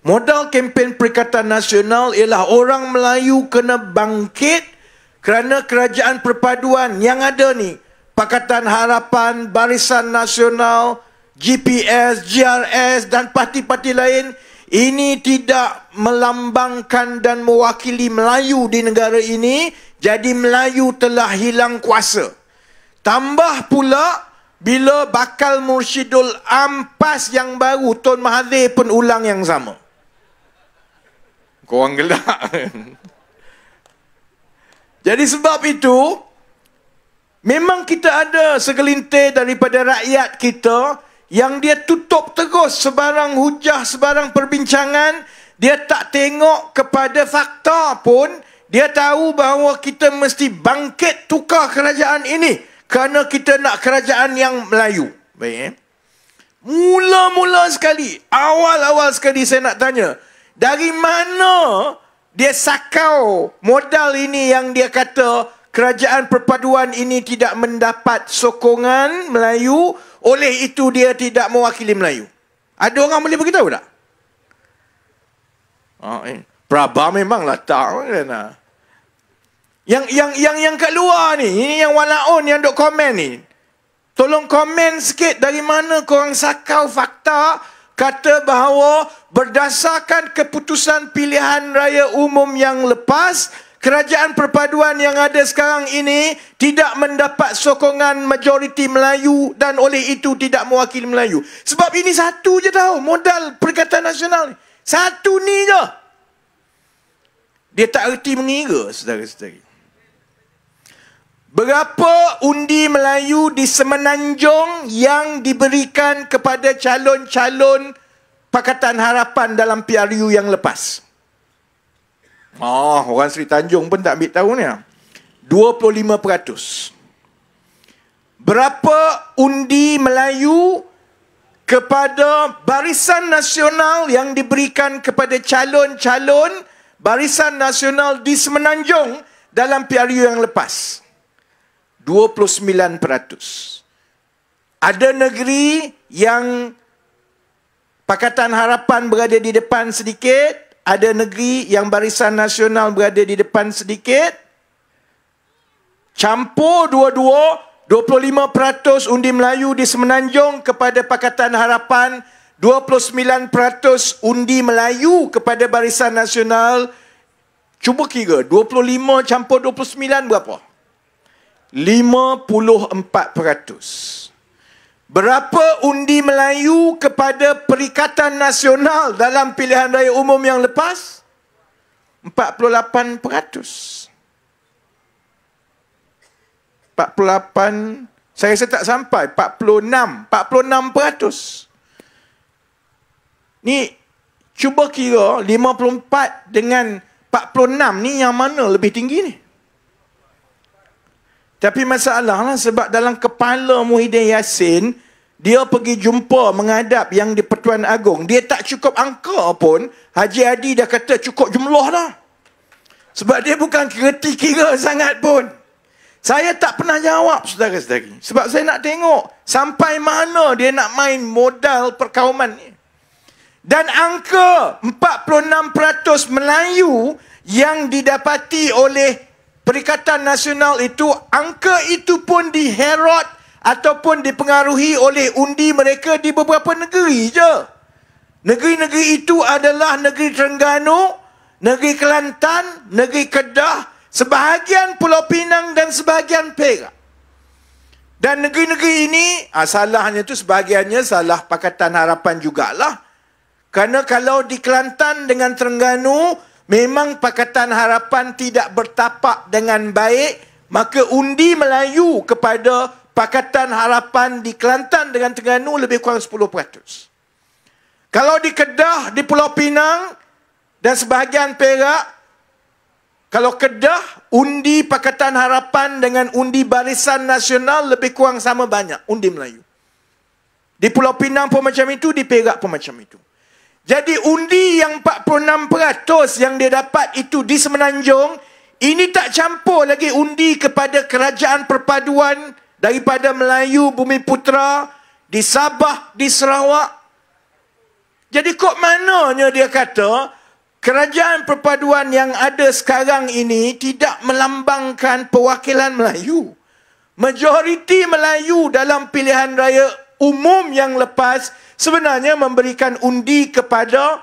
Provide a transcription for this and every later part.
Modal kempen Perikatan Nasional ialah orang Melayu kena bangkit kerana kerajaan perpaduan yang ada ni. Pakatan Harapan, Barisan Nasional, GPS, GRS dan parti-parti lain ini tidak melambangkan dan mewakili Melayu di negara ini. Jadi Melayu telah hilang kuasa. Tambah pula bila bakal Mursyidul Ampas yang baru Tun Mahathir pun ulang yang sama. Korang gelak. Jadi sebab itu, memang kita ada segelintir daripada rakyat kita yang dia tutup terus sebarang hujah, sebarang perbincangan. Dia tak tengok kepada fakta pun. Dia tahu bahawa kita mesti bangkit tukar kerajaan ini kerana kita nak kerajaan yang Melayu. Baik, eh? Mula-mula sekali, awal-awal sekali saya nak tanya. Dari mana dia sakau modal ini yang dia kata kerajaan perpaduan ini tidak mendapat sokongan Melayu oleh itu dia tidak mewakili Melayu. Ada orang boleh beritahu tak? Oh, eh. Prabah memanglah eh, tak. Kan? Yang yang yang yang kat luar ni, ini yang on yang dok komen ni. Tolong komen sikit dari mana korang sakau fakta kata bahawa berdasarkan keputusan pilihan raya umum yang lepas, kerajaan perpaduan yang ada sekarang ini tidak mendapat sokongan majoriti Melayu dan oleh itu tidak mewakili Melayu. Sebab ini satu je tau modal Perikatan Nasional ni. Satu ni je. Dia tak erti mengira, saudara-saudari. Berapa undi Melayu di Semenanjung yang diberikan kepada calon-calon Pakatan Harapan dalam PRU yang lepas? Oh, orang Seri Tanjung pun tak ambil tahu ni. 25%. Ah. Berapa undi Melayu kepada Barisan Nasional yang diberikan kepada calon-calon Barisan Nasional di Semenanjung dalam PRU yang lepas? 29%. Ada negeri yang Pakatan Harapan berada di depan sedikit, ada negeri yang Barisan Nasional berada di depan sedikit. Campur dua-dua, 25% undi Melayu di Semenanjung kepada Pakatan Harapan, 29% undi Melayu kepada Barisan Nasional. Cuba kira, 25 campur 29 berapa? 54%. Berapa undi Melayu kepada Perikatan Nasional dalam pilihan raya umum yang lepas? 48%. 48, saya rasa tak sampai, 46, 46%. Ni cuba kira 54 dengan 46 ni yang mana lebih tinggi ni? Tapi masalah lah sebab dalam kepala Muhyiddin Yassin, dia pergi jumpa menghadap yang di Pertuan Agong. Dia tak cukup angka pun, Haji Hadi dah kata cukup jumlah lah Sebab dia bukan kira-kira sangat pun. Saya tak pernah jawab saudara-saudari. Sebab saya nak tengok sampai mana dia nak main modal perkauman ni. Dan angka 46% Melayu yang didapati oleh Perikatan Nasional itu angka itu pun diherot ataupun dipengaruhi oleh undi mereka di beberapa negeri je. Negeri-negeri itu adalah negeri Terengganu, negeri Kelantan, negeri Kedah, sebahagian Pulau Pinang dan sebahagian Perak. Dan negeri-negeri ini, ah, salahnya itu sebahagiannya salah Pakatan Harapan jugalah. Kerana kalau di Kelantan dengan Terengganu, Memang Pakatan Harapan tidak bertapak dengan baik, maka undi Melayu kepada Pakatan Harapan di Kelantan dengan Terengganu lebih kurang 10%. Kalau di Kedah, di Pulau Pinang dan sebahagian Perak, kalau Kedah, undi Pakatan Harapan dengan undi Barisan Nasional lebih kurang sama banyak, undi Melayu. Di Pulau Pinang pun macam itu, di Perak pun macam itu. Jadi undi yang 46% yang dia dapat itu di Semenanjung, ini tak campur lagi undi kepada kerajaan perpaduan daripada Melayu Bumi Putra di Sabah, di Sarawak. Jadi kok mananya dia kata, kerajaan perpaduan yang ada sekarang ini tidak melambangkan perwakilan Melayu. Majoriti Melayu dalam pilihan raya umum yang lepas sebenarnya memberikan undi kepada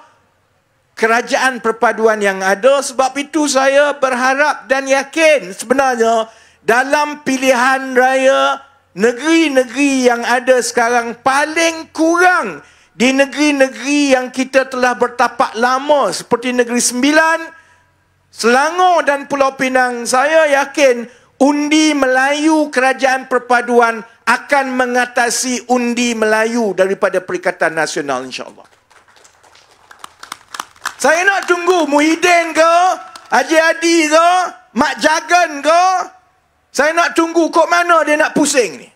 kerajaan perpaduan yang ada sebab itu saya berharap dan yakin sebenarnya dalam pilihan raya negeri-negeri yang ada sekarang paling kurang di negeri-negeri yang kita telah bertapak lama seperti negeri Sembilan, Selangor dan Pulau Pinang saya yakin undi Melayu kerajaan perpaduan akan mengatasi undi Melayu daripada Perikatan Nasional insyaAllah. Saya nak tunggu Muhyiddin ke, Haji Adi ke, Mak Jagan ke. Saya nak tunggu kok mana dia nak pusing ni.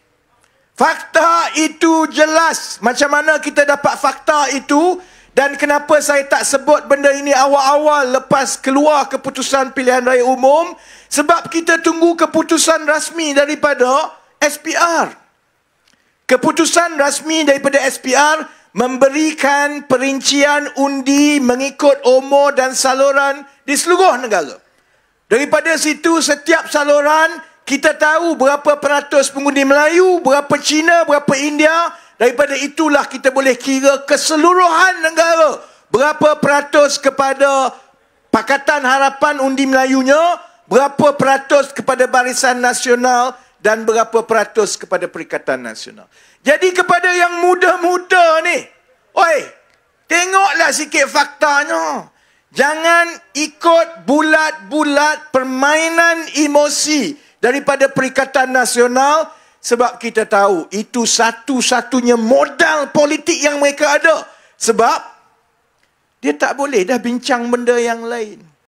Fakta itu jelas. Macam mana kita dapat fakta itu. Dan kenapa saya tak sebut benda ini awal-awal lepas keluar keputusan pilihan raya umum. Sebab kita tunggu keputusan rasmi daripada SPR. Keputusan rasmi daripada SPR memberikan perincian undi mengikut umur dan saluran di seluruh negara. Daripada situ setiap saluran kita tahu berapa peratus pengundi Melayu, berapa Cina, berapa India. Daripada itulah kita boleh kira keseluruhan negara berapa peratus kepada Pakatan Harapan Undi Melayunya, berapa peratus kepada Barisan Nasional dan berapa peratus kepada Perikatan Nasional. Jadi kepada yang muda-muda ni, oi, tengoklah sikit faktanya. Jangan ikut bulat-bulat permainan emosi daripada Perikatan Nasional sebab kita tahu itu satu-satunya modal politik yang mereka ada. Sebab dia tak boleh dah bincang benda yang lain.